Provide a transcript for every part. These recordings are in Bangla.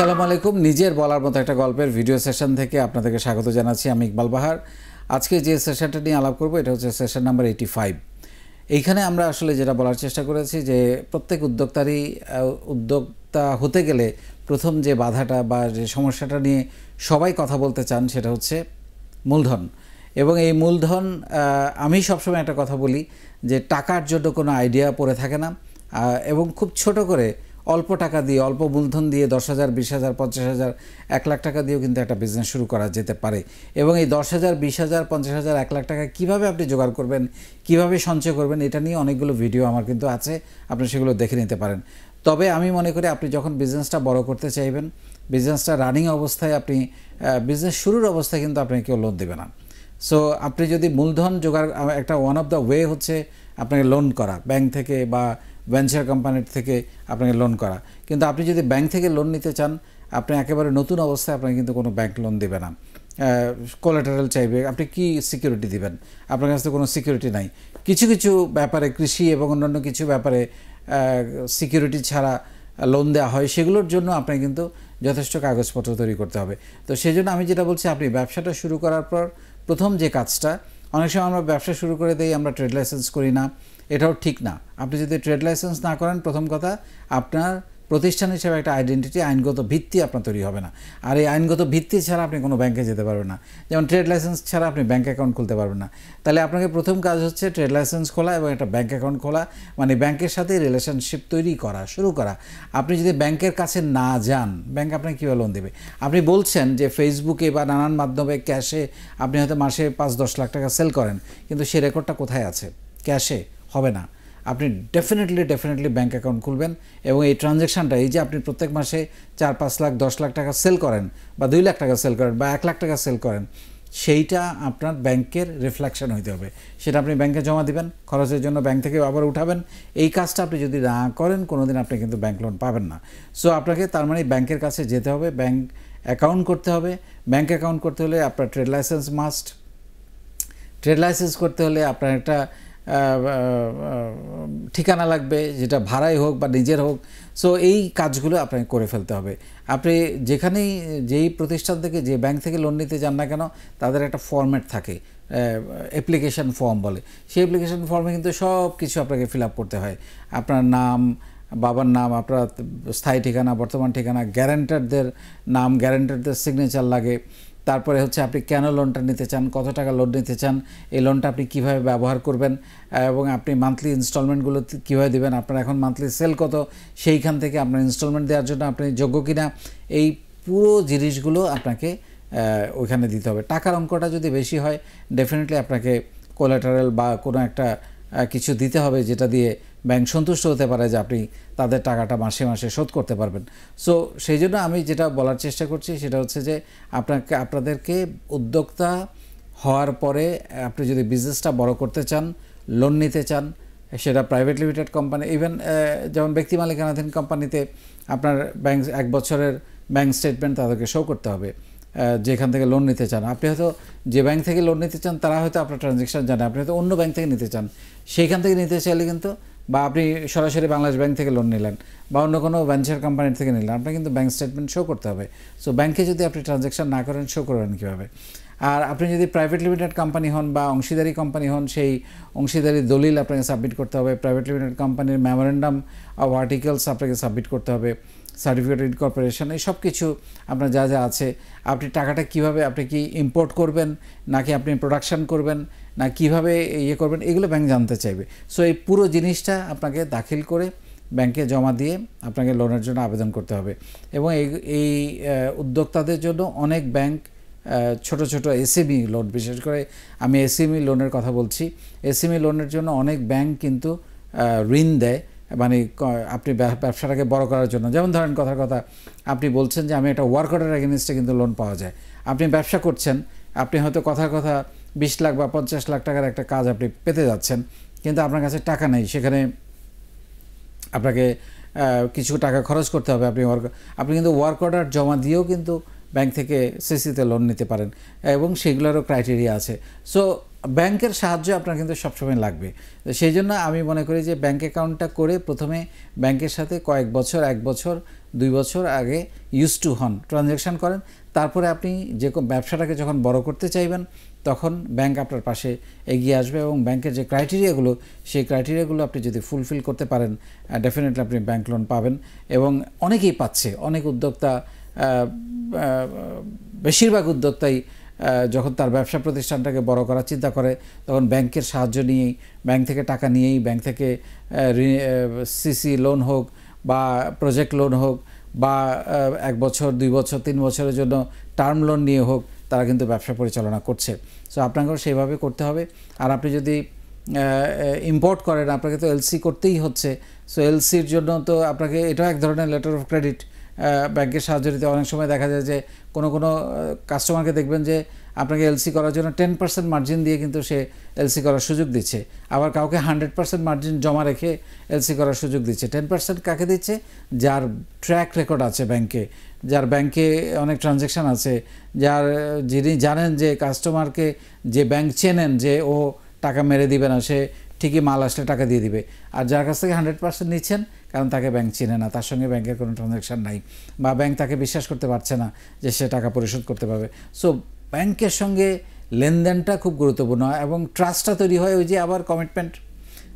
আসসালামু আলাইকুম নিজের বলার মতো একটা গল্পের ভিডিও সেশন থেকে আপনাদেরকে স্বাগত জানাচ্ছি আমি ইকবাল বাহার আজকে যে সেশনটা নিয়ে আলাপ করবো এটা হচ্ছে সেশন নাম্বার এইটি ফাইভ এইখানে আমরা আসলে যেটা বলার চেষ্টা করেছি যে প্রত্যেক উদ্যোক্তারই উদ্যোক্তা হতে গেলে প্রথম যে বাধাটা বা যে সমস্যাটা নিয়ে সবাই কথা বলতে চান সেটা হচ্ছে মূলধন এবং এই মূলধন আমি সবসময় একটা কথা বলি যে টাকার জন্য কোনো আইডিয়া পড়ে থাকে না এবং খুব ছোট করে অল্প টাকা দিয়ে অল্প মূলধন দিয়ে দশ হাজার বিশ হাজার পঞ্চাশ হাজার এক লাখ টাকা দিয়েও কিন্তু একটা বিজনেস শুরু করা যেতে পারে এবং এই দশ হাজার বিশ হাজার পঞ্চাশ হাজার এক লাখ টাকা কীভাবে আপনি জোগাড় করবেন কিভাবে সঞ্চয় করবেন এটা নিয়ে অনেকগুলো ভিডিও আমার কিন্তু আছে আপনি সেগুলো দেখে নিতে পারেন তবে আমি মনে করি আপনি যখন বিজনেসটা বড় করতে চাইবেন বিজনেসটা রানিং অবস্থায় আপনি বিজনেস শুরুর অবস্থায় কিন্তু আপনাকে কেউ লোন দেবে না সো আপনি যদি মূলধন জোগাড় একটা ওয়ান অফ দ্য ওয়ে হচ্ছে আপনাকে লোন করা ব্যাংক থেকে বা ভেঞ্চার কোম্পানির থেকে আপনাকে লোন করা কিন্তু আপনি যদি ব্যাংক থেকে লোন নিতে চান আপনি একেবারে নতুন অবস্থায় আপনাকে কিন্তু কোনো ব্যাংক লোন দেবে না কোলাটারাল চাইবে আপনি কি সিকিউরিটি দিবেন আপনার কাছে তো কোনো সিকিউরিটি নাই কিছু কিছু ব্যাপারে কৃষি এবং অন্যান্য কিছু ব্যাপারে সিকিউরিটি ছাড়া লোন দেওয়া হয় সেগুলোর জন্য আপনাকে কিন্তু যথেষ্ট কাগজপত্র তৈরি করতে হবে তো সেই জন্য আমি যেটা বলছি আপনি ব্যবসাটা শুরু করার পর প্রথম যে কাজটা অনেক সময় আমরা ব্যবসা শুরু করে দেই আমরা ট্রেড লাইসেন্স করি না এটাও ঠিক না আপনি যদি ট্রেড লাইসেন্স না করেন প্রথম কথা আপনার প্রতিষ্ঠান হিসেবে একটা আইডেন্টিটি আইনগত ভিত্তি আপনার তৈরি হবে না আর এই আইনগত ভিত্তি ছাড়া আপনি কোনো ব্যাংকে যেতে পারবেন না যেমন ট্রেড লাইসেন্স ছাড়া আপনি ব্যাঙ্ক অ্যাকাউন্ট খুলতে পারবেন না তাহলে আপনাকে প্রথম কাজ হচ্ছে ট্রেড লাইসেন্স খোলা এবং একটা ব্যাঙ্ক অ্যাকাউন্ট খোলা মানে ব্যাংকের সাথে রিলেশনশিপ তৈরি করা শুরু করা আপনি যদি ব্যাংকের কাছে না যান ব্যাংক আপনাকে কীভাবে লোন দেবে আপনি বলছেন যে ফেসবুকে বা নানান মাধ্যমে ক্যাশে আপনি হয়তো মাসে পাঁচ দশ লাখ টাকা সেল করেন কিন্তু সে রেকর্ডটা কোথায় আছে ক্যাশে হবে না আপনি ডেফিনেটলি ডেফিনেটলি ব্যাঙ্ক অ্যাকাউন্ট খুলবেন এবং এই ট্রানজ্যাকশানটা এই যে আপনি প্রত্যেক মাসে চার পাঁচ লাখ দশ লাখ টাকা সেল করেন বা দুই লাখ টাকা সেল করেন বা এক লাখ টাকা সেল করেন সেইটা আপনার ব্যাংকের রিফ্লেকশন হইতে হবে সেটা আপনি ব্যাংকে জমা দিবেন খরচের জন্য ব্যাংক থেকে আবার উঠাবেন এই কাজটা আপনি যদি না করেন কোনো দিন আপনি কিন্তু ব্যাংক লোন পাবেন না সো আপনাকে তার মানে ব্যাংকের কাছে যেতে হবে ব্যাংক অ্যাকাউন্ট করতে হবে ব্যাংক অ্যাকাউন্ট করতে হলে আপনার trade licence must trade licence করতে হলে আপনার একটা ঠিকানা লাগবে যেটা ভাড়াই হোক বা নিজের হোক সো এই কাজগুলো আপনাকে করে ফেলতে হবে আপনি যেখানেই যেই প্রতিষ্ঠান থেকে যে ব্যাংক থেকে লোন নিতে যান না কেন তাদের একটা ফর্ম্যাট থাকে অ্যাপ্লিকেশান ফর্ম বলে সেই অ্যাপ্লিকেশান ফর্মে কিন্তু সব কিছু আপনাকে ফিল আপ করতে হয় আপনার নাম বাবার নাম আপনার স্থায়ী ঠিকানা বর্তমান ঠিকানা গ্যারেন্টারদের নাম গ্যারেন্টারদের সিগনেচার লাগে তারপরে হচ্ছে আপনি কেন লোনটা নিতে চান কত টাকা লোন নিতে চান এই লোনটা আপনি কিভাবে ব্যবহার করবেন এবং আপনি মান্থলি ইনস্টলমেন্টগুলো কীভাবে দেবেন আপনার এখন মান্থলি সেল কত সেইখান থেকে আপনার ইনস্টলমেন্ট দেওয়ার জন্য আপনি যোগ্য কিনা এই পুরো জিনিসগুলো আপনাকে ওইখানে দিতে হবে টাকার অঙ্কটা যদি বেশি হয় ডেফিনেটলি আপনাকে কোলাটারাল বা কোনো একটা কিছু দিতে হবে যেটা দিয়ে ব্যাংক সন্তুষ্ট হতে পারে যে আপনি তাদের টাকাটা মাসে মাসে শোধ করতে পারবেন সো সেই জন্য আমি যেটা বলার চেষ্টা করছি সেটা হচ্ছে যে আপনাকে আপনাদেরকে উদ্যোক্তা হওয়ার পরে আপনি যদি বিজনেসটা বড় করতে চান লোন নিতে চান সেটা প্রাইভেট লিমিটেড কোম্পানি ইভেন যেমন ব্যক্তি মালিকানাধীন কোম্পানিতে আপনার ব্যাংক এক বছরের ব্যাংক স্টেটমেন্ট তাদেরকে শো করতে হবে যেখান থেকে লোন নিতে চান আপনি হয়তো যে ব্যাংক থেকে লোন নিতে চান তারা হয়তো আপনার ট্রানজ্যাকশান জানে আপনি হয়তো অন্য ব্যাংক থেকে নিতে চান সেইখান থেকে নিতে চাইলে কিন্তু বা আপনি সরাসরি বাংলাদেশ ব্যাংক থেকে লোন নিলেন বা অন্য কোনো ভেঞ্চার কোম্পানির থেকে নিলেন আপনাকে কিন্তু ব্যাংক স্টেটমেন্ট শো করতে হবে সো ব্যাংকে যদি আপনি ট্রানজ্যাকশন না করেন শো করবেন কীভাবে আর আপনি যদি প্রাইভেট লিমিটেড কোম্পানি হন বা অংশীদারি কোম্পানি হন সেই অংশীদারি দলিল আপনাকে সাবমিট করতে হবে প্রাইভেট লিমিটেড কোম্পানির মেমোরেন্ডাম অফ আর্টিকেলস আপনাকে সাবমিট করতে হবে সার্টিফিকেট ইনকর্পোরেশন এই সব কিছু আপনার যা যা আছে আপনি টাকাটা কিভাবে আপনি কি ইম্পোর্ট করবেন নাকি আপনি প্রোডাকশান করবেন না কিভাবে ইয়ে করবেন এগুলো ব্যাংক জানতে চাইবে সো এই পুরো জিনিসটা আপনাকে দাখিল করে ব্যাংকে জমা দিয়ে আপনাকে লোনের জন্য আবেদন করতে হবে এবং এই এই উদ্যোক্তাদের জন্য অনেক ব্যাংক ছোট ছোট এসএমই লোন e বিশেষ করে আমি e এসএমই লোনের কথা বলছি e এসএমই লোনের জন্য অনেক ব্যাংক কিন্তু ঋণ দেয় মানে আপনি ব্যবসাটাকে বড় করার জন্য যেমন ধরেন কথার কথা আপনি বলছেন যে আমি একটা ওয়ার্ক অর্ডার কিন্তু লোন পাওয়া যায় আপনি ব্যবসা করছেন আপনি হয়তো কথার কথা বিশ লাখ বা পঞ্চাশ লাখ টাকার একটা কাজ আপনি পেতে যাচ্ছেন কিন্তু আপনার কাছে টাকা নেই সেখানে আপনাকে কিছু টাকা খরচ করতে হবে আপনি ওয়ার্ক আপনি কিন্তু ওয়ার্ক অর্ডার জমা দিয়েও কিন্তু ব্যাংক থেকে সিসিতে লোন নিতে পারেন এবং সেগুলোরও ক্রাইটেরিয়া আছে সো ব্যাংকের সাহায্য আপনার কিন্তু সবসময় লাগবে সেই জন্য আমি মনে করি যে ব্যাংক অ্যাকাউন্টটা করে প্রথমে ব্যাংকের সাথে কয়েক বছর এক বছর দুই বছর আগে ইউজ টু হন ট্রানজ্যাকশান করেন তারপরে আপনি যে ব্যবসাটাকে যখন বড় করতে চাইবেন তখন ব্যাংক আপনার পাশে এগিয়ে আসবে এবং ব্যাংকের যে ক্রাইটেরিয়াগুলো সেই ক্রাইটেরিয়াগুলো আপনি যদি ফুলফিল করতে পারেন ডেফিনেটলি আপনি ব্যাংক লোন পাবেন এবং অনেকেই পাচ্ছে অনেক উদ্যোক্তা বেশিরভাগ উদ্যোক্তাই যখন তার ব্যবসা প্রতিষ্ঠানটাকে বড় করার চিন্তা করে তখন ব্যাংকের সাহায্য নিয়েই ব্যাংক থেকে টাকা নিয়েই ব্যাংক থেকে সিসি লোন হোক বা প্রজেক্ট লোন হোক বা এক বছর দুই বছর তিন বছরের জন্য টার্ম লোন নিয়ে হোক তারা কিন্তু ব্যবসা পরিচালনা করছে সো আপনাকেও সেইভাবে করতে হবে আর আপনি যদি ইম্পোর্ট করেন আপনাকে তো এলসি করতেই হচ্ছে সো এলসির জন্য তো আপনাকে এটাও এক ধরনের লেটার অফ ক্রেডিট ব্যাংকের সাহায্য নিতে অনেক সময় দেখা যায় যে কোনো কোনো কাস্টমারকে দেখবেন যে আপনাকে এলসি করার জন্য টেন পার্সেন্ট মার্জিন দিয়ে কিন্তু সে এলসি করার সুযোগ দিচ্ছে আবার কাউকে হান্ড্রেড পার্সেন্ট মার্জিন জমা রেখে এলসি করার সুযোগ দিচ্ছে টেন পার্সেন্ট কাকে দিচ্ছে যার ট্র্যাক রেকর্ড আছে ব্যাংকে যার ব্যাংকে অনেক ট্রানজ্যাকশান আছে যার যিনি জানেন যে কাস্টমারকে যে ব্যাংক চেনেন যে ও টাকা মেরে দিবে না সে ঠিকই মাল আসলে টাকা দিয়ে দিবে আর যার কাছ থেকে হান্ড্রেড পার্সেন্ট নিচ্ছেন কারণ তাকে ব্যাংক চিনে না তার সঙ্গে ব্যাংকের কোনো ট্রানজ্যাকশান নাই বা ব্যাংক তাকে বিশ্বাস করতে পারছে না যে সে টাকা পরিশোধ করতে পারবে সো ব্যাংকের সঙ্গে লেনদেনটা খুব গুরুত্বপূর্ণ হয় এবং ট্রাস্টটা তৈরি হয় ওই যে আবার কমিটমেন্ট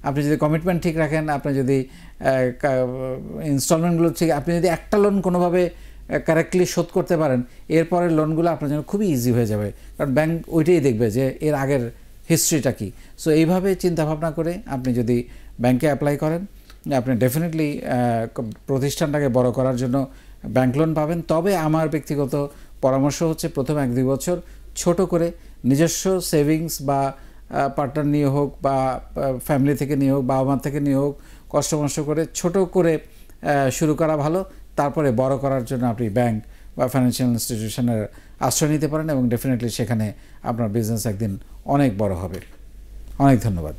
আপনি যদি কমিটমেন্ট ঠিক রাখেন আপনি যদি ইনস্টলমেন্টগুলো ঠিক আপনি যদি একটা লোন কোনোভাবে কারেক্টলি শোধ করতে পারেন এরপরের লোনগুলো আপনার জন্য খুবই ইজি হয়ে যাবে কারণ ব্যাংক ওইটাই দেখবে যে এর আগের হিস্ট্রিটা কী সো এইভাবে চিন্তাভাবনা করে আপনি যদি ব্যাংকে অ্যাপ্লাই করেন আপনি ডেফিনেটলি প্রতিষ্ঠানটাকে বড় করার জন্য ব্যাংক লোন পাবেন তবে আমার ব্যক্তিগত পরামর্শ হচ্ছে প্রথম এক দুই বছর ছোট করে নিজস্ব সেভিংস বা পার্টনার নিয়ে হোক বা ফ্যামিলি থেকে নিয়ে হোক বাবা মা থেকে নিয়ে হোক কষ্টমষ্ট করে ছোট করে শুরু করা ভালো তারপরে বড় করার জন্য আপনি ব্যাংক বা ফাইন্যান্সিয়াল ইনস্টিটিউশনের আশ্রয় নিতে পারেন এবং ডেফিনেটলি সেখানে আপনার বিজনেস একদিন অনেক বড় হবে অনেক ধন্যবাদ